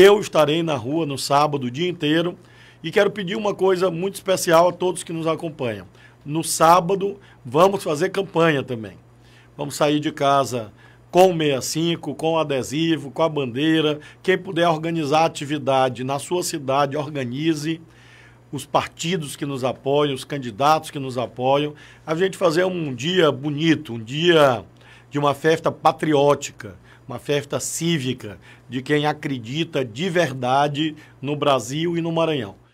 Eu estarei na rua no sábado o dia inteiro e quero pedir uma coisa muito especial a todos que nos acompanham. No sábado vamos fazer campanha também. Vamos sair de casa com 65, com adesivo, com a bandeira. Quem puder organizar atividade na sua cidade, organize os partidos que nos apoiam, os candidatos que nos apoiam, a gente fazer um dia bonito, um dia de uma festa patriótica uma festa cívica de quem acredita de verdade no Brasil e no Maranhão.